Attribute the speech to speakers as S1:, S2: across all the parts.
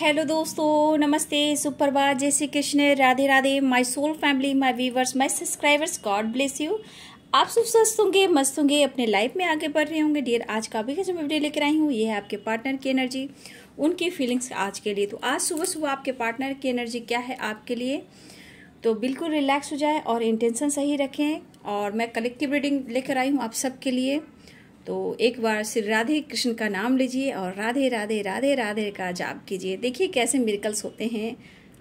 S1: hello दोस्तों नमस्ते सुप्रभात जय Shri Krishna Radhe Radhe my soul family my viewers my subscribers God bless you आप सब स्वस्थ होंगे मस्त होंगे अपने लाइफ में आगे बढ़ रहे होंगे डियर आज का भी जो मैं वीडियो लेकर आई हूँ ये है आपके पार्टनर की एनर्जी उनकी फीलिंग्स आज के लिए तो आज सुबह सुबह आपके पार्टनर की एनर्जी क्या है आपके लिए तो बिल्कुल रिलैक्स हो जाए और इंटेंशन सही रखें और मैं कलेक्टिव रीडिंग लेकर आई हूँ आप सबके लिए तो एक बार श्री राधे कृष्ण का नाम लीजिए और राधे राधे राधे राधे का जाप कीजिए देखिए कैसे मिरकल्स होते हैं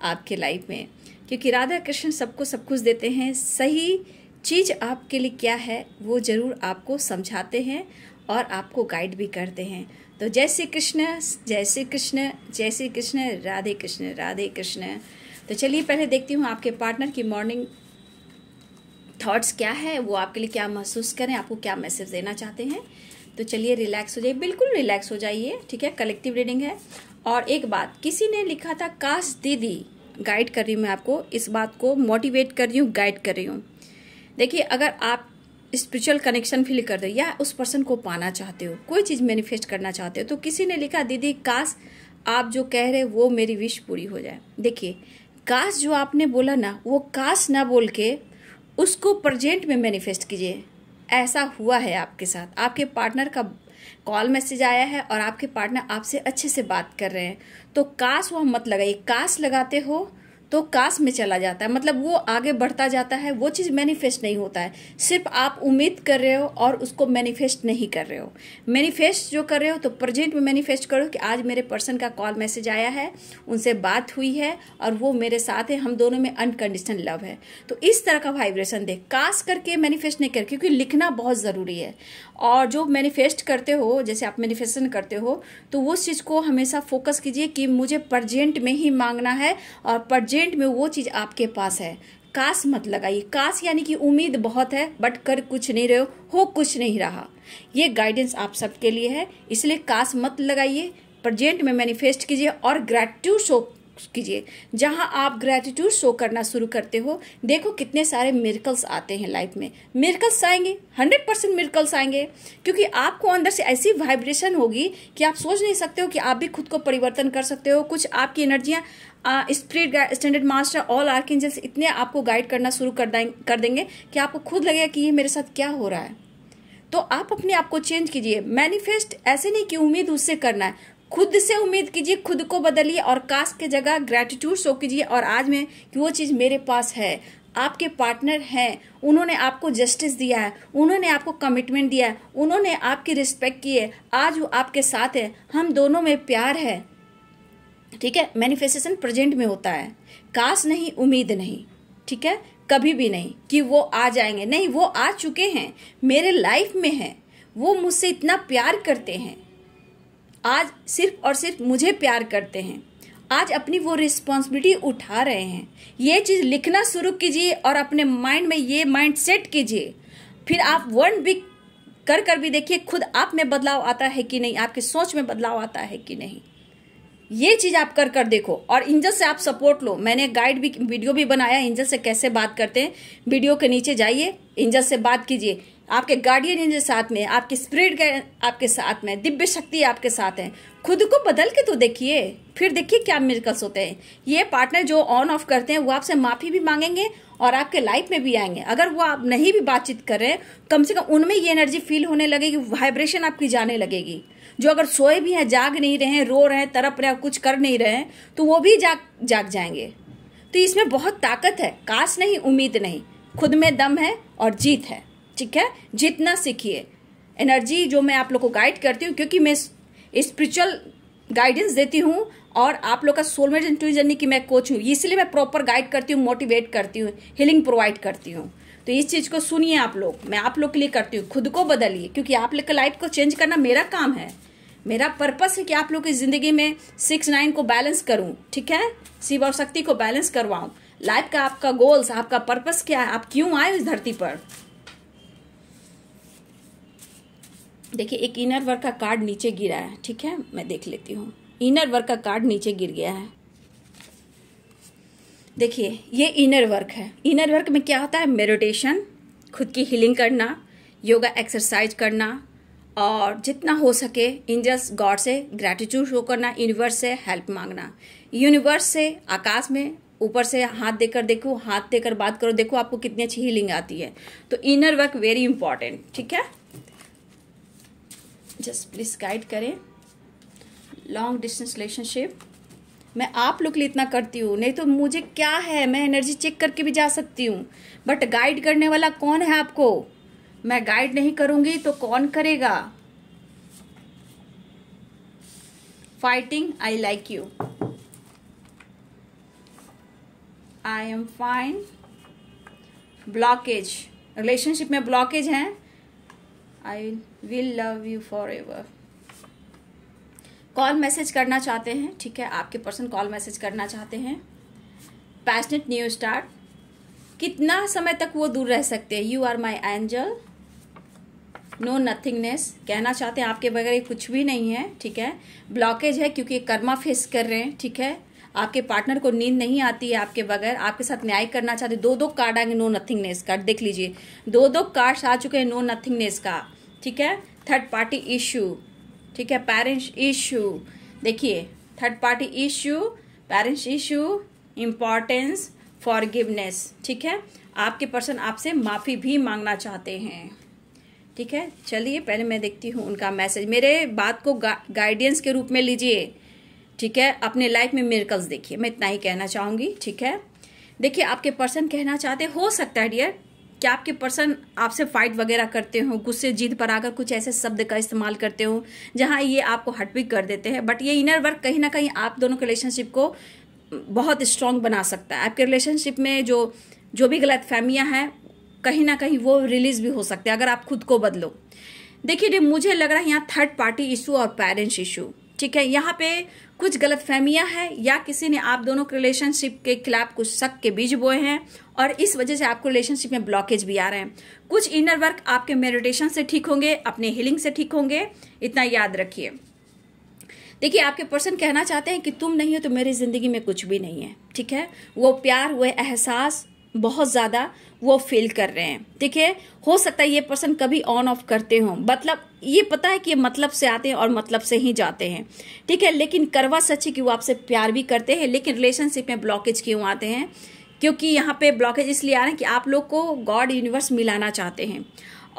S1: आपके लाइफ में क्योंकि राधा कृष्ण सबको सब कुछ देते हैं सही चीज़ आपके लिए क्या है वो ज़रूर आपको समझाते हैं और आपको गाइड भी करते हैं तो जय श्री कृष्ण जय श्री कृष्ण जय श्री कृष्ण राधे कृष्ण राधे कृष्ण तो चलिए पहले देखती हूँ आपके पार्टनर की मॉर्निंग थॉट्स क्या है वो आपके लिए क्या महसूस करें आपको क्या मैसेज देना चाहते हैं तो चलिए रिलैक्स हो जाइए बिल्कुल रिलैक्स हो जाइए ठीक है कलेक्टिव रीडिंग है और एक बात किसी ने लिखा था काश दीदी गाइड कर रही हूँ मैं आपको इस बात को मोटिवेट कर रही हूँ गाइड कर रही हूँ देखिए अगर आप स्पिरिचुअल कनेक्शन फील कर दो या उस पर्सन को पाना चाहते हो कोई चीज़ मैनिफेस्ट करना चाहते हो तो किसी ने लिखा दीदी काश आप जो कह रहे वो मेरी विश पूरी हो जाए देखिए काश जो आपने बोला ना वो काश ना बोल के उसको प्रजेंट में मैनिफेस्ट कीजिए ऐसा हुआ है आपके साथ आपके पार्टनर का कॉल मैसेज आया है और आपके पार्टनर आपसे अच्छे से बात कर रहे हैं तो काश वह मत लगाइए काश लगाते हो तो कास्ट में चला जाता है मतलब वो आगे बढ़ता जाता है वो चीज़ मैनिफेस्ट नहीं होता है सिर्फ आप उम्मीद कर रहे हो और उसको मैनिफेस्ट नहीं कर रहे हो मैनिफेस्ट जो कर रहे हो तो प्रेजेंट में मैनिफेस्ट करो कि आज मेरे पर्सन का कॉल मैसेज आया है उनसे बात हुई है और वो मेरे साथ है हम दोनों में अनकंडीशनल लव है तो इस तरह का वाइब्रेशन दे कास्ट करके मैनिफेस्ट नहीं कर क्योंकि लिखना बहुत ज़रूरी है और जो मैनिफेस्ट करते हो जैसे आप मैनिफेस्टन करते हो तो उस चीज़ को हमेशा फोकस कीजिए कि मुझे प्रजेंट में ही मांगना है और प्रजेंट प्रेजेंट में वो चीज़ आपके पास है काश मत लगाइए काश यानी कि उम्मीद बहुत है बट कर कुछ नहीं रहे हो, कुछ नहीं रहा ये गाइडेंस आप सबके लिए है इसलिए काश मत लगाइए प्रेजेंट में मैनिफेस्ट कीजिए और ग्रैटिट्यूड शो कीजिए जहाँ आप ग्रेटिट्यूड शो करना शुरू करते हो देखो कितने सारे मेरिकल्स आते हैं लाइफ में मेरिकल्स आएंगे हंड्रेड परसेंट मेरिकल्स आएंगे क्योंकि आपको अंदर से ऐसी वाइब्रेशन होगी कि आप सोच नहीं सकते हो कि आप भी खुद को परिवर्तन कर सकते हो कुछ आपकी एनर्जियाँ spirit standard master all arc इतने आपको गाइड करना शुरू कर, कर देंगे कि आपको खुद लगेगा कि ये मेरे साथ क्या हो रहा है तो आप अपने आप को चेंज कीजिए मैनिफेस्ट ऐसे नहीं कि उम्मीद उससे करना है खुद से उम्मीद कीजिए खुद को बदलिए और कास्ट के जगह ग्रेटिट्यूड शो कीजिए और आज में कि वो चीज़ मेरे पास है आपके पार्टनर हैं उन्होंने आपको जस्टिस दिया है उन्होंने आपको कमिटमेंट दिया है उन्होंने आपकी रिस्पेक्ट की है आज वो आपके साथ है हम दोनों में प्यार है ठीक है मैनिफेस्टेशन प्रेजेंट में होता है काश नहीं उम्मीद नहीं ठीक है कभी भी नहीं कि वो आ जाएंगे नहीं वो आ चुके हैं मेरे लाइफ में हैं वो मुझसे इतना प्यार करते हैं आज सिर्फ और सिर्फ मुझे प्यार करते हैं आज अपनी वो रिस्पॉन्सिबिलिटी उठा रहे हैं ये चीज़ लिखना शुरू कीजिए और अपने माइंड में ये माइंड सेट कीजिए फिर आप वर्ण भी कर कर भी देखिए खुद आप में बदलाव आता है कि नहीं आपकी सोच में बदलाव आता है कि नहीं ये चीज़ आप कर कर देखो और इंजल से आप सपोर्ट लो मैंने गाइड भी वीडियो भी बनाया इंजल से कैसे बात करते हैं वीडियो के नीचे जाइए इंजल से बात कीजिए आपके गार्डियन एंजल साथ में आपके स्पिरिट आपके साथ में दिव्य शक्ति आपके साथ है खुद को बदल के तो देखिए फिर देखिए क्या मेरिकल्स होते हैं ये पार्टनर जो ऑन ऑफ करते हैं वो आपसे माफ़ी भी मांगेंगे और आपके लाइफ में भी आएंगे अगर वो आप नहीं भी बातचीत कर रहे कम से कम उनमें ये एनर्जी फील होने लगेगी वाइब्रेशन आपकी जाने लगेगी जो अगर सोए भी हैं जाग नहीं रहे हैं रो रहे हैं तरप रहे हैं कुछ कर नहीं रहे हैं तो वो भी जाग जाग जाएंगे तो इसमें बहुत ताकत है काश नहीं उम्मीद नहीं खुद में दम है और जीत है ठीक है जितना सीखिए एनर्जी जो मैं आप लोग को गाइड करती हूँ क्योंकि मैं स्पिरिचुअल गाइडेंस देती हूँ और आप लोग का सोलमेट इंटरव्यू जर्नी की मैं कोच हूँ इसलिए मैं प्रॉपर गाइड करती हूँ मोटिवेट करती हूँ हीलिंग प्रोवाइड करती हूँ तो इस चीज़ को सुनिए आप लोग मैं आप लोग के लिए करती हूँ खुद को बदलिए क्योंकि आप लोग का लाइफ को चेंज करना मेरा काम है मेरा पर्पस है कि आप लोग की ज़िंदगी में सिक्स नाइन को बैलेंस करूं ठीक है शिव और शक्ति को बैलेंस करवाऊं लाइफ का आपका गोल्स आपका पर्पस क्या है आप क्यों आए इस धरती पर देखिए एक इनर वर्क का कार्ड नीचे गिरा है ठीक है मैं देख लेती हूँ इनर वर्क का कार्ड नीचे गिर गया है देखिए ये इनर वर्क है इनर वर्क में क्या होता है मेडिटेशन खुद की हीलिंग करना योगा एक्सरसाइज करना और जितना हो सके इंजस गॉड से ग्रेटिट्यूड शो करना यूनिवर्स से हेल्प मांगना यूनिवर्स से आकाश में ऊपर से हाथ देकर देखो हाथ देकर बात करो देखो आपको कितनी अच्छी हीलिंग आती है तो इनर वर्क वेरी इंपॉर्टेंट ठीक है जस्ट प्लीज़ गाइड करें लॉन्ग डिस्टेंस रिलेशनशिप मैं आप लोग के लिए इतना करती हूँ नहीं तो मुझे क्या है मैं एनर्जी चेक करके भी जा सकती हूँ बट गाइड करने वाला कौन है आपको मैं गाइड नहीं करूंगी तो कौन करेगा fighting I like you I am fine blockage relationship में ब्लॉकेज हैं I will love you forever call message करना चाहते हैं ठीक है आपके पर्सन कॉल मैसेज करना चाहते हैं पैशनेट न्यू स्टार्ट कितना समय तक वो दूर रह सकते हैं you are my angel no nothingness कहना चाहते हैं आपके बगैर कुछ भी नहीं है ठीक है ब्लॉकेज है क्योंकि कर्मा फेस कर रहे हैं ठीक है आपके पार्टनर को नींद नहीं आती है आपके बगैर आपके साथ न्याय करना चाहते दो दो कार्ड आएंगे नो नथिंगनेस कार्ड देख लीजिए दो दो कार्ड्स आ चुके हैं नो नथिंगनेस का ठीक है थर्ड पार्टी इश्यू ठीक है पेरेंट्स इश्यू देखिए third party issue parents issue importance forgiveness ठीक है आपके पर्सन आपसे माफ़ी भी मांगना चाहते हैं ठीक है चलिए पहले मैं देखती हूँ उनका मैसेज मेरे बात को गा, गाइडेंस के रूप में लीजिए ठीक है अपने लाइफ में मेरिकल्स देखिए मैं इतना ही कहना चाहूँगी ठीक है देखिए आपके पर्सन कहना चाहते हो सकता है डियर कि आपके पर्सन आपसे फाइट वगैरह करते हो गुस्से जीत पर आकर कुछ ऐसे शब्द का इस्तेमाल करते हो जहाँ ये आपको हटपिक कर देते हैं बट ये इनर वर्क कहीं ना कहीं आप दोनों के रिलेशनशिप को बहुत स्ट्रांग बना सकता है आपके रिलेशनशिप में जो जो भी गलत फहमियाँ हैं कहीं ना कहीं वो रिलीज भी हो सकते हैं अगर आप खुद को बदलो देखिए मुझे लग रहा है यहाँ थर्ड पार्टी इशू और पेरेंट्स इशू ठीक है यहाँ पे कुछ गलत फहमियाँ हैं या किसी ने आप दोनों के रिलेशनशिप के खिलाफ कुछ शक के बीज बोए हैं और इस वजह से आपको रिलेशनशिप में ब्लॉकेज भी आ रहे हैं कुछ इनर वर्क आपके मेडिटेशन से ठीक होंगे अपने हीलिंग से ठीक होंगे इतना याद रखिए देखिए आपके पर्सन कहना चाहते हैं कि तुम नहीं हो तो मेरी ज़िंदगी में कुछ भी नहीं है ठीक है वो प्यार वह एहसास बहुत ज़्यादा वो फील कर रहे हैं ठीक है हो सकता है ये पर्सन कभी ऑन ऑफ करते हो मतलब ये पता है कि ये मतलब से आते हैं और मतलब से ही जाते हैं ठीक है लेकिन करवा सच है कि वो आपसे प्यार भी करते हैं लेकिन रिलेशनशिप में ब्लॉकेज क्यों आते हैं क्योंकि यहाँ पे ब्लॉकेज इसलिए आ रहे हैं कि आप लोग को गॉड यूनिवर्स मिलाना चाहते हैं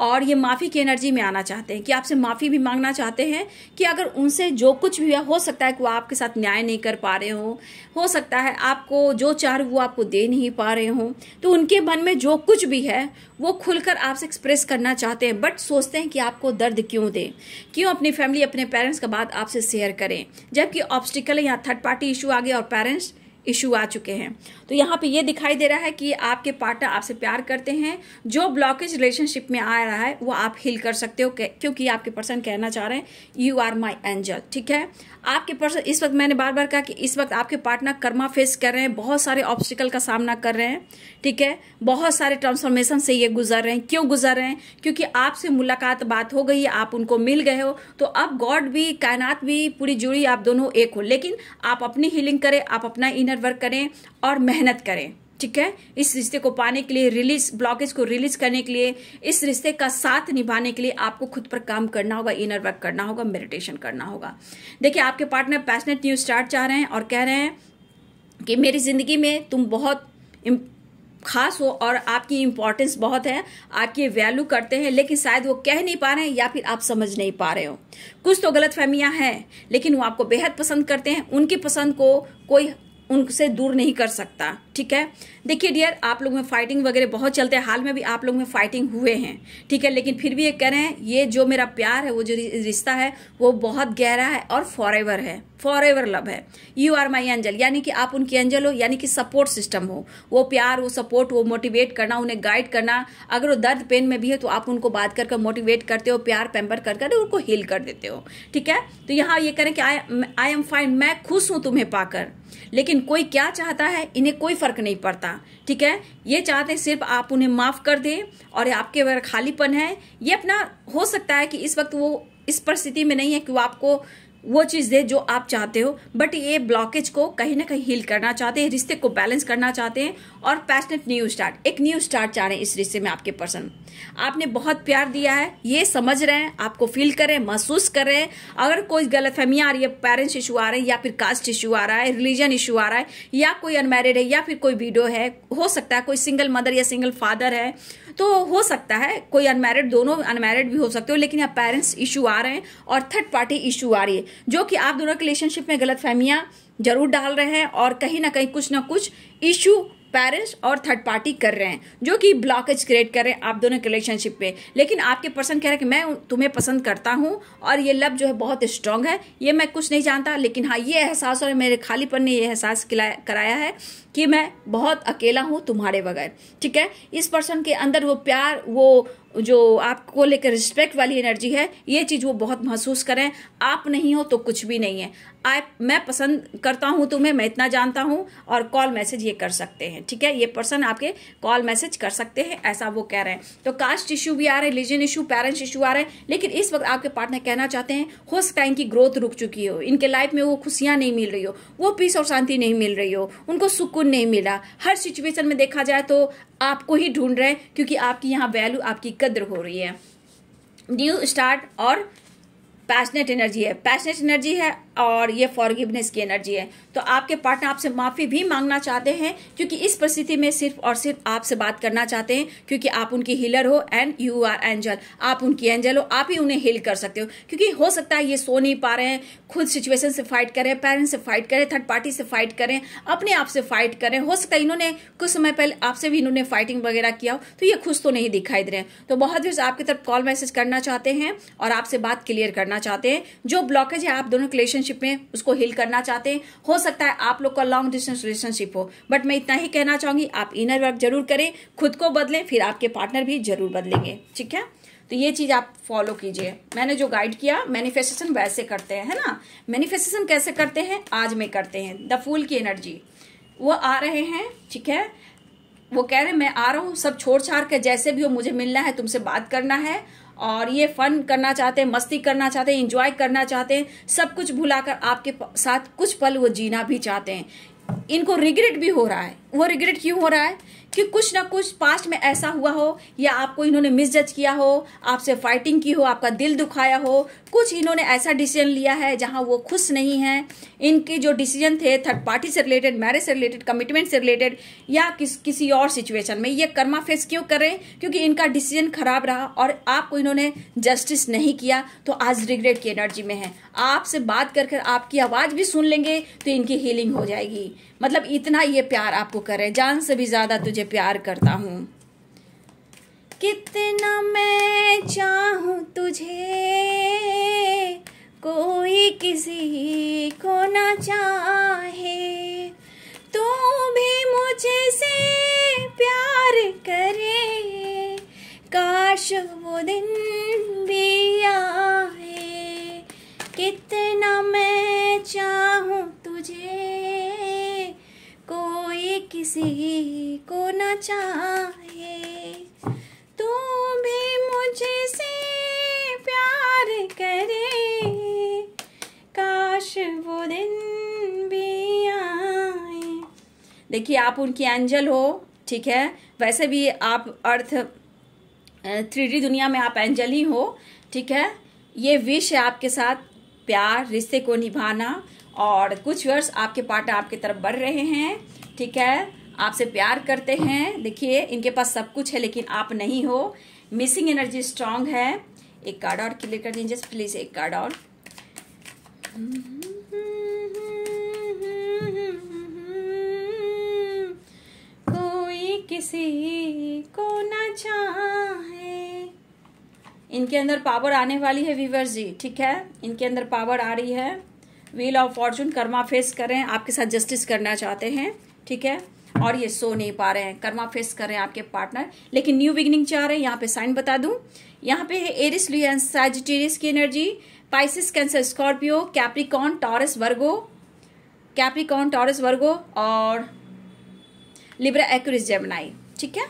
S1: और ये माफ़ी की एनर्जी में आना चाहते हैं कि आपसे माफ़ी भी मांगना चाहते हैं कि अगर उनसे जो कुछ भी हो सकता है कि वो आपके साथ न्याय नहीं कर पा रहे हो हो सकता है आपको जो चाह रहे वो आपको दे नहीं पा रहे हों तो उनके मन में जो कुछ भी है वो खुलकर आपसे एक्सप्रेस करना चाहते हैं बट सोचते हैं कि आपको दर्द क्यों दें क्यों अपनी फैमिली अपने पेरेंट्स का बात आपसे शेयर करें जबकि ऑब्स्टिकल है थर्ड पार्टी इशू आ गया और पेरेंट्स इशू आ चुके हैं तो यहाँ पे ये दिखाई दे रहा है कि आपके पार्टनर आपसे प्यार करते हैं जो ब्लॉकेज रिलेशनशिप में आ रहा है वो आप हील कर सकते हो क्योंकि आपके पर्सन कहना चाह रहे हैं यू आर माई एंजल ठीक है आपके पर्सन इस वक्त मैंने बार बार कहा कि इस वक्त आपके पार्टनर कर्मा फेस कर रहे हैं बहुत सारे ऑब्स्टिकल का सामना कर रहे हैं ठीक है बहुत सारे ट्रांसफॉर्मेशन से ये गुजर रहे हैं क्यों गुजर रहे हैं क्योंकि आपसे मुलाकात बात हो गई है आप उनको मिल गए हो तो अब गॉड भी कायनात भी पूरी जुड़ी आप दोनों एक हो लेकिन आप अपनी हीलिंग करें आप अपना इनर वर्क करें और मेहनत करें ठीक है इस रिश्ते को पाने के लिए रिलीज ब्लॉकेज को रिलीज करने के लिए इस रिश्ते का साथ निभाने के लिए आपको खुद पर काम करना होगा इनर वर्क करना होगा मेडिटेशन करना होगा देखिए आपके पार्टनर पैशनेट न्यू स्टार्ट चाह रहे हैं और कह रहे हैं कि मेरी जिंदगी में तुम बहुत खास हो और आपकी इम्पोर्टेंस बहुत है आपकी वैल्यू करते हैं लेकिन शायद वो कह नहीं पा रहे हैं या फिर आप समझ नहीं पा रहे हो कुछ तो गलत फहमियाँ हैं लेकिन वो आपको बेहद पसंद करते हैं उनकी पसंद को कोई उनसे दूर नहीं कर सकता ठीक है देखिए डियर आप लोग में फाइटिंग वगैरह बहुत चलते हैं हाल में भी आप लोग में फाइटिंग हुए हैं ठीक है लेकिन फिर भी ये कह रहे हैं ये जो मेरा प्यार है वो जो रिश्ता है वो बहुत गहरा है और फॉर है फॉर एवर लव है यू आर माई एंजल यानी कि आप उनकी एंजल हो यानी कि सपोर्ट सिस्टम हो वो प्यार वो सपोर्ट वो मोटिवेट करना उन्हें गाइड करना अगर वो दर्द पेन में भी है तो आप उनको बात कर कर मोटिवेट करते हो प्यार पेम्पर कर कर उनको हील कर देते हो ठीक है तो यहाँ ये करें कि आई एम फाइन मैं खुश हूं तुम्हें पाकर लेकिन कोई क्या चाहता है इन्हें कोई फर्क नहीं पड़ता होगा ठीक है ये चाहते हैं सिर्फ आप उन्हें माफ़ कर दें और आपके अगर खालीपन है ये अपना हो सकता है कि इस वक्त वो इस परिस्थिति में नहीं है कि वो आपको वो चीज दे जो आप चाहते हो बट ये ब्लॉकेज को कहीं ना कहीं हील करना चाहते हैं रिश्ते को बैलेंस करना चाहते हैं और पैशनेट न्यू स्टार्ट एक न्यू स्टार्ट चाह रहे हैं इस रिश्ते में आपके पर्सन आपने बहुत प्यार दिया है ये समझ रहे हैं आपको फील करें महसूस कर रहे हैं अगर कोई गलत फहमियाँ आ रही है पेरेंट्स इशू आ रहे हैं या फिर कास्ट इशू आ रहा है रिलीजन इशू आ रहा है या कोई अनमेरिड है या फिर कोई वीडियो है हो सकता है कोई सिंगल मदर या सिंगल फादर है तो हो सकता है कोई अनमेरिड दोनों अनमेरिड भी हो सकते हो लेकिन यहाँ पेरेंट्स इशू आ रहे हैं और थर्ड पार्टी इशू आ रही है जो कि आप दोनों के रिलेशनशिप में गलत फहमियाँ जरूर डाल रहे हैं और कहीं ना कहीं कुछ ना कुछ इशू पेरेंट्स और थर्ड पार्टी कर रहे हैं जो कि ब्लॉकेज क्रिएट कर रहे हैं आप दोनों के रिलेशनशिप पे लेकिन आपके पर्सन कह रहे हैं कि मैं तुम्हें पसंद करता हूँ और ये लव जो है बहुत स्ट्रांग है ये मैं कुछ नहीं जानता लेकिन हाँ ये एहसास और मेरे खालीपन ने ये एहसास कराया है कि मैं बहुत अकेला हूँ तुम्हारे बगैर ठीक है इस पर्सन के अंदर वो प्यार वो जो आपको लेकर रिस्पेक्ट वाली एनर्जी है ये चीज़ वो बहुत महसूस करें आप नहीं हो तो कुछ भी नहीं है आप मैं पसंद करता हूँ तुम्हें तो मैं इतना जानता हूँ और कॉल मैसेज ये कर सकते हैं ठीक है ये पर्सन आपके कॉल मैसेज कर सकते हैं ऐसा वो कह रहे हैं तो कास्ट इशू भी आ रहे हैं रिलीजन इशू पेरेंट्स इशू आ रहे हैं लेकिन इस वक्त आपके पार्टनर कहना चाहते हैं हो सकता है इनकी ग्रोथ रुक चुकी हो इनके लाइफ में वो खुशियाँ नहीं मिल रही हो वो पीस और शांति नहीं मिल रही हो उनको सुकून नहीं मिला हर सिचुएशन में देखा जाए तो आपको ही ढूंढ रहे हैं क्योंकि आपकी यहाँ वैल्यू आपकी कद्र हो रही है न्यू स्टार्ट और पैशनेट एनर्जी है पैशनेट एनर्जी है और ये फॉरगिवनेस की एनर्जी है तो आपके पार्टनर आपसे माफ़ी भी मांगना चाहते हैं क्योंकि इस परिस्थिति में सिर्फ और सिर्फ आपसे बात करना चाहते हैं क्योंकि आप उनकी हीलर हो एंड यू आर एंजल आप उनकी एंजल हो आप ही उन्हें हील कर सकते हो क्योंकि हो सकता है ये सो नहीं पा रहे हैं खुद सिचुएशन से फाइट करें पेरेंट्स से फाइट करें थर्ड पार्टी से फाइट करें अपने आप से फाइट करें हो सकता है इन्होंने कुछ समय पहले आपसे भी इन्होंने फाइटिंग वगैरह किया हो तो ये खुश तो नहीं दिखाई दे रहे हैं तो बहुत भी आपकी तरफ कॉल मैसेज करना चाहते हैं और आपसे बात क्लियर करना करना चाहते हैं जो ब्लॉकेज है आप दोनों के रिलेशनशिप में उसको हील करना चाहते हैं हो सकता है आप लोग का लॉन्ग डिस्टेंस रिलेशनशिप हो बट मैं इतना ही कहना चाहूंगी आप इनर वर्क जरूर करें खुद को बदलें फिर आपके पार्टनर भी जरूर बदलेंगे ठीक है तो ये चीज़ आप फॉलो कीजिए मैंने जो गाइड किया मैनिफेस्टेशन वैसे करते हैं है ना मैनिफेस्टेशन कैसे करते हैं आज में करते हैं द फूल की एनर्जी वो आ रहे हैं ठीक है वो कह रहे हैं मैं आ रहा हूं सब छोड़ छाड़ के जैसे भी हो मुझे मिलना है तुमसे बात करना है और ये फन करना चाहते हैं मस्ती करना चाहते हैं इंजॉय करना चाहते हैं सब कुछ भुलाकर आपके साथ कुछ पल वो जीना भी चाहते हैं इनको रिग्रेट भी हो रहा है वो रिग्रेट क्यों हो रहा है कि कुछ ना कुछ पास्ट में ऐसा हुआ हो या आपको इन्होंने मिसजज किया हो आपसे फाइटिंग की हो आपका दिल दुखाया हो कुछ इन्होंने ऐसा डिसीजन लिया है जहां वो खुश नहीं है इनके जो डिसीजन थे थर्ड पार्टी से रिलेटेड मैरिज से रिलेटेड कमिटमेंट से रिलेटेड या किस किसी और सिचुएशन में ये कर्मा फेस क्यों करें क्योंकि इनका डिसीजन खराब रहा और आपको इन्होंने जस्टिस नहीं किया तो आज रिग्रेट की एनर्जी में है आपसे बात कर आपकी आवाज़ भी सुन लेंगे तो इनकी हीलिंग हो जाएगी मतलब इतना ये प्यार आपको करे जान से भी ज़्यादा तुझे प्यार करता हूँ कितना मैं चाहू तुझे कोई किसी को ना चाहे तू भी मुझे से प्यार करे काश वो दिन भी आए कितना मैं चाहूँ तुझे किसी को न चाहे तू भी से प्यार करे काश वो दिन भी आए देखिए आप उनकी एंजल हो ठीक है वैसे भी आप अर्थ थ्री दुनिया में आप एंजल ही हो ठीक है ये विश है आपके साथ प्यार रिश्ते को निभाना और कुछ वर्ष आपके पार्टनर आपकी तरफ बढ़ रहे हैं ठीक है आपसे प्यार करते हैं देखिए इनके पास सब कुछ है लेकिन आप नहीं हो मिसिंग एनर्जी स्ट्रांग है एक कार्ड और क्लियर कर दीजिए प्लीज एक कार्ड और कोई किसी को न चाहे इनके अंदर पावर आने वाली है वीवर जी ठीक है इनके अंदर पावर आ रही है wheel of fortune karma face करें आपके साथ जस्टिस करना चाहते हैं ठीक है और ये सो नहीं पा रहे हैं कर्मा फेस कर रहे हैं आपके पार्टनर लेकिन न्यू बिगिनिंग चाह रहे हैं यहाँ पे साइन बता दूं यहाँ पे है एरिस लियन की energy Pisces Cancer Scorpio Capricorn Taurus Virgo Capricorn Taurus Virgo और लिब्रा एक्यूरिस जेमनाई ठीक है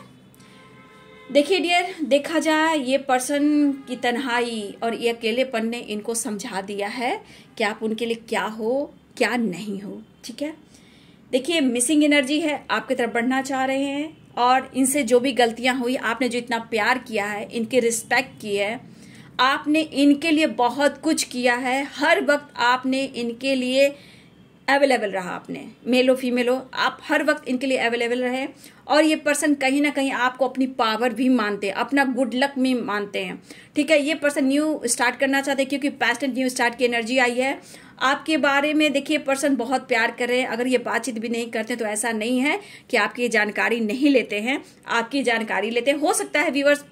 S1: देखिए डियर देखा जाए ये पर्सन की तन्हाई और ये अकेलेपन ने इनको समझा दिया है कि आप उनके लिए क्या हो क्या नहीं हो ठीक है देखिए मिसिंग एनर्जी है आपकी तरफ बढ़ना चाह रहे हैं और इनसे जो भी गलतियां हुई आपने जो इतना प्यार किया है इनकी रिस्पेक्ट की है आपने इनके लिए बहुत कुछ किया है हर वक्त आपने इनके लिए अवेलेबल रहा आपने मेल हो फीमेल हो आप हर वक्त इनके लिए अवेलेबल रहे और ये पर्सन कहीं ना कहीं आपको अपनी पावर भी मानते हैं अपना गुड लक भी मानते हैं ठीक है ये पर्सन न्यू स्टार्ट करना चाहते हैं क्योंकि पैस्ट एंड न्यू स्टार्ट की एनर्जी आई है आपके बारे में देखिए पर्सन बहुत प्यार कर रहे हैं अगर ये बातचीत भी नहीं करते तो ऐसा नहीं है कि आपकी जानकारी नहीं लेते हैं आपकी जानकारी लेते हैं हो सकता है व्यूवर्स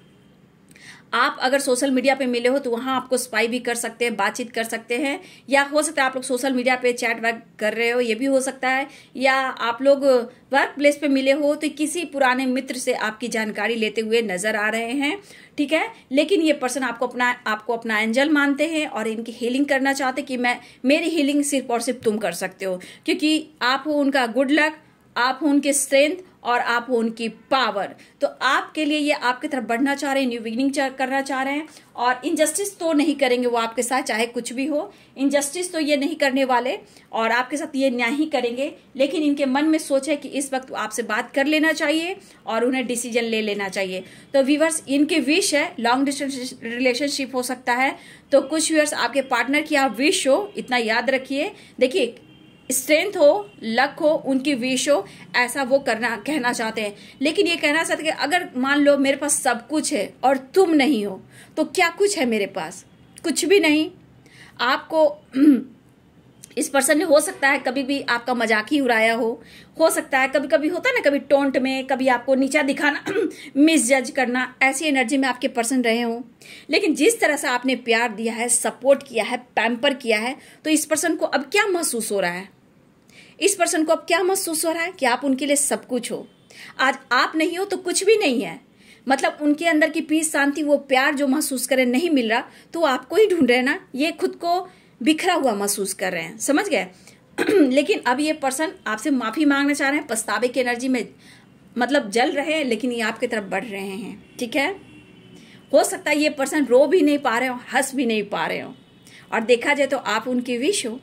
S1: आप अगर सोशल मीडिया पे मिले हो तो वहाँ आपको स्पाई भी कर सकते हैं बातचीत कर सकते हैं या हो सकता है आप लोग सोशल मीडिया पे चैट वर्क कर रहे हो ये भी हो सकता है या आप लोग वर्क प्लेस पे मिले हो तो किसी पुराने मित्र से आपकी जानकारी लेते हुए नजर आ रहे हैं ठीक है लेकिन ये पर्सन आपको अपना आपको अपना एंजल मानते हैं और इनकी हीलिंग करना चाहते कि मैं मेरी हीलिंग सिर्फ और सिर्फ तुम कर सकते हो क्योंकि आप हो उनका गुड लक आप हो उनके स्ट्रेंथ और आप हो उनकी पावर तो आपके लिए ये आपकी तरफ बढ़ना चाह रहे हैं न्यू बिगिनिंग करना चाह रहे हैं और इनजस्टिस तो नहीं करेंगे वो आपके साथ चाहे कुछ भी हो इनजस्टिस तो ये नहीं करने वाले और आपके साथ ये ही करेंगे लेकिन इनके मन में सोच है कि इस वक्त आपसे बात कर लेना चाहिए और उन्हें डिसीजन ले लेना चाहिए तो व्यूवर्स इनके विश है लॉन्ग डिस्टेंस रिलेशनशिप हो सकता है तो कुछ व्यूअर्स आपके पार्टनर की आप विश हो इतना याद रखिए देखिए स्ट्रेंथ हो लक हो उनकी विश हो ऐसा वो करना कहना चाहते हैं लेकिन ये कहना चाहते हैं कि अगर मान लो मेरे पास सब कुछ है और तुम नहीं हो तो क्या कुछ है मेरे पास कुछ भी नहीं आपको इस पर्सन ने हो सकता है कभी भी आपका मजाक ही उड़ाया हो हो सकता है कभी कभी होता है ना कभी टोंट में कभी आपको नीचा दिखाना मिस जज करना ऐसी एनर्जी में आपके पर्सन रहे हों लेकिन जिस तरह से आपने प्यार दिया है सपोर्ट किया है पैम्पर किया है तो इस पर्सन को अब क्या महसूस हो रहा है इस पर्सन को अब क्या महसूस हो रहा है कि आप उनके लिए सब कुछ हो आज आप नहीं हो तो कुछ भी नहीं है मतलब उनके अंदर की पीस शांति वो प्यार जो महसूस करें नहीं मिल रहा तो आपको ही ढूंढ रहे ना ये खुद को बिखरा हुआ महसूस कर रहे हैं समझ गए लेकिन अब ये पर्सन आपसे माफ़ी मांगना चाह रहे हैं पछतावे की एनर्जी में मतलब जल रहे हैं लेकिन ये आपकी तरफ बढ़ रहे हैं ठीक है हो सकता है ये पर्सन रो भी नहीं पा रहे हो हंस भी नहीं पा रहे हो और देखा जाए तो आप उनकी विश हो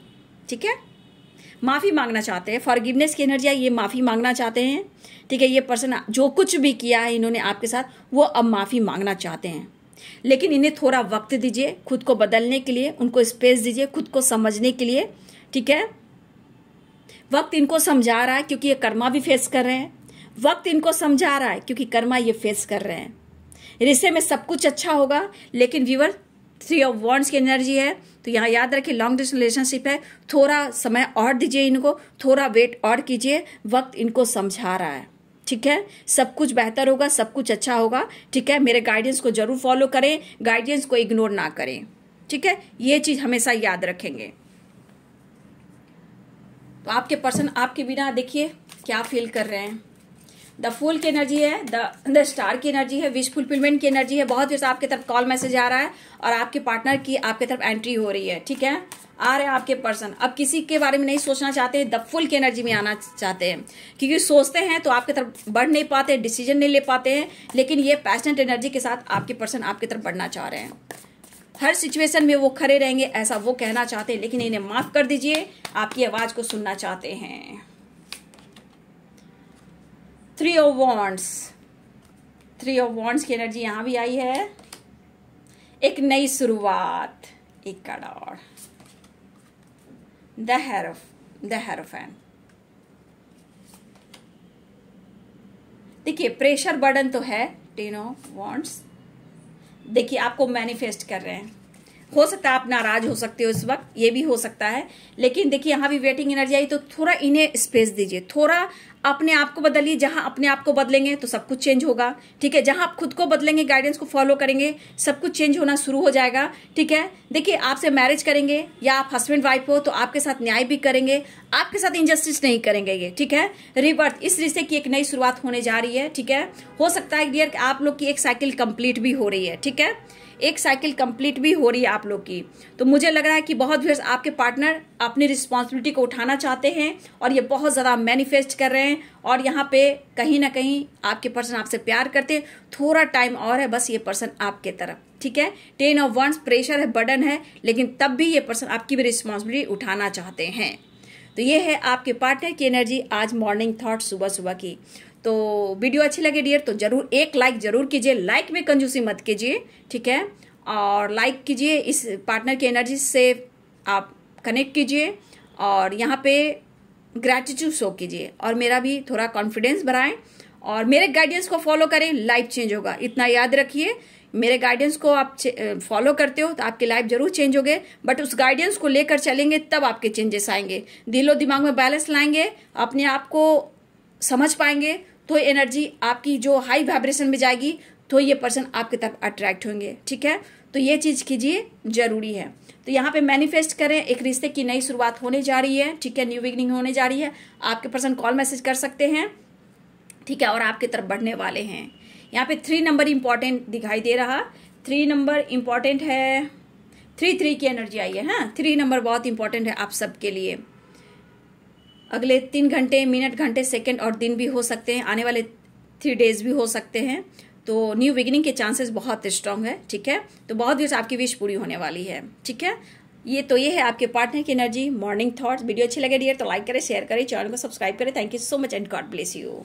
S1: ठीक है माफ़ी मांगना चाहते हैं फॉरगिवनेस की एनर्जी है ये माफ़ी मांगना चाहते हैं ठीक है ये पर्सन जो कुछ भी किया है इन्होंने आपके साथ वो अब माफ़ी मांगना चाहते हैं लेकिन इन्हें थोड़ा वक्त दीजिए खुद को बदलने के लिए उनको स्पेस दीजिए खुद को समझने के लिए ठीक है वक्त इनको समझा रहा है क्योंकि ये कर्मा भी फेस कर रहे हैं वक्त इनको समझा रहा है क्योंकि कर्मा ये फेस कर रहे हैं रिश्ते में सब कुछ अच्छा होगा लेकिन व्यूवर थ्री ऑफ वॉन्ड्स की एनर्जी है तो यहाँ याद रखिए लॉन्ग डिस्टेंस रिलेशनशिप है थोड़ा समय और दीजिए इनको थोड़ा वेट और कीजिए वक्त इनको समझा रहा है ठीक है सब कुछ बेहतर होगा सब कुछ अच्छा होगा ठीक है मेरे गाइडेंस को जरूर फॉलो करें गाइडेंस को इग्नोर ना करें ठीक है ये चीज़ हमेशा याद रखेंगे तो आपके पर्सन आपके बिना देखिए क्या फील कर रहे हैं द फुल की एनर्जी है द स्टार की एनर्जी है विश फुलफिलमेंट की एनर्जी है बहुत जैसा आपके तरफ कॉल मैसेज आ रहा है और आपके पार्टनर की आपके तरफ एंट्री हो रही है ठीक है आ रहे हैं आपके पर्सन अब किसी के बारे में नहीं सोचना चाहते द फुल की एनर्जी में आना चाहते हैं क्योंकि सोचते हैं तो आपके तरफ बढ़ नहीं पाते डिसीजन नहीं ले पाते हैं लेकिन ये पैशनेट एनर्जी के साथ आपके पर्सन आपकी तरफ बढ़ना चाह रहे हैं हर सिचुएशन में वो खड़े रहेंगे ऐसा वो कहना चाहते हैं लेकिन इन्हें माफ़ कर दीजिए आपकी आवाज़ को सुनना चाहते हैं three of wands three of wands की एनर्जी यहां भी आई है एक नई शुरुआत एक कड़ा और the of the an देखिए प्रेशर बर्डन तो है टीनो वॉन्ट्स देखिए आपको मैनिफेस्ट कर रहे हैं हो सकता है आप नाराज हो सकते हो इस वक्त ये भी हो सकता है लेकिन देखिए यहां भी वेटिंग एनर्जी आई तो थोड़ा इन्हें स्पेस दीजिए थोड़ा अपने आप को बदलिए जहां अपने आप को बदलेंगे तो सब कुछ चेंज होगा ठीक है जहां आप खुद को बदलेंगे गाइडेंस को फॉलो करेंगे सब कुछ चेंज होना शुरू हो जाएगा ठीक है देखिए आपसे मैरिज करेंगे या आप हस्बैंड वाइफ हो तो आपके साथ न्याय भी करेंगे आपके साथ इंजस्टिस नहीं करेंगे ये ठीक है रिबर्थ इस रिश्ते की एक नई शुरुआत होने जा रही है ठीक है हो सकता है डियर आप लोग की एक साइकिल कंप्लीट भी हो रही है ठीक है एक साइकिल कंप्लीट भी हो रही है आप लोग की तो मुझे लग रहा है कि बहुत व्यर्स आपके पार्टनर अपनी रिस्पॉन्सिबिलिटी को उठाना चाहते हैं और ये बहुत ज़्यादा मैनिफेस्ट कर रहे हैं और यहाँ पे कहीं ना कहीं आपके पर्सन आपसे प्यार करते थोड़ा टाइम और है बस ये पर्सन आपके तरफ ठीक है टेन ऑफ वंस प्रेशर है बर्डन है लेकिन तब भी ये पर्सन आपकी भी रिस्पॉन्सिबिलिटी उठाना चाहते हैं तो ये है आपके पार्टनर की एनर्जी आज मॉर्निंग थॉट सुबह सुबह की तो वीडियो अच्छी लगे डियर तो जरूर एक लाइक जरूर कीजिए लाइक में कंजूसी मत कीजिए ठीक है और लाइक कीजिए इस पार्टनर की एनर्जी से आप कनेक्ट कीजिए और यहाँ पे ग्रैटिट्यूड शो कीजिए और मेरा भी थोड़ा कॉन्फिडेंस बढ़ाएं और मेरे गाइडेंस को फॉलो करें लाइफ चेंज होगा इतना याद रखिए मेरे गाइडेंस को आप फॉलो करते हो तो आपकी लाइफ जरूर चेंज हो गए बट उस गाइडेंस को लेकर चलेंगे तब आपके चेंजेस आएंगे दिलो दिमाग में बैलेंस लाएंगे अपने आप को समझ पाएंगे तो एनर्जी आपकी जो हाई वाइब्रेशन में जाएगी तो ये पर्सन आपकी तरफ अट्रैक्ट होंगे ठीक है तो ये चीज़ कीजिए जरूरी है तो यहाँ पे मैनिफेस्ट करें एक रिश्ते की नई शुरुआत होने जा रही है ठीक है न्यू बिगनिंग होने जा रही है आपके पर्सन कॉल मैसेज कर सकते हैं ठीक है और आपकी तरफ बढ़ने वाले हैं यहाँ पे थ्री नंबर इंपॉर्टेंट दिखाई दे रहा थ्री नंबर इंपॉर्टेंट है थ्री थ्री की एनर्जी आई है हाँ थ्री नंबर बहुत इंपॉर्टेंट है आप सबके लिए अगले तीन घंटे मिनट घंटे सेकेंड और दिन भी हो सकते हैं आने वाले थ्री डेज भी हो सकते हैं तो न्यू बिगिनिंग के चांसेस बहुत स्ट्रांग है ठीक है तो बहुत दिन आपकी विश पूरी होने वाली है ठीक है ये तो ये है आपके पार्टनर की एनर्जी मॉर्निंग थॉट्स वीडियो अच्छी लगे डियर तो लाइक करें शेयर करें चैनल को सब्सक्राइब करें thank you so much and God bless you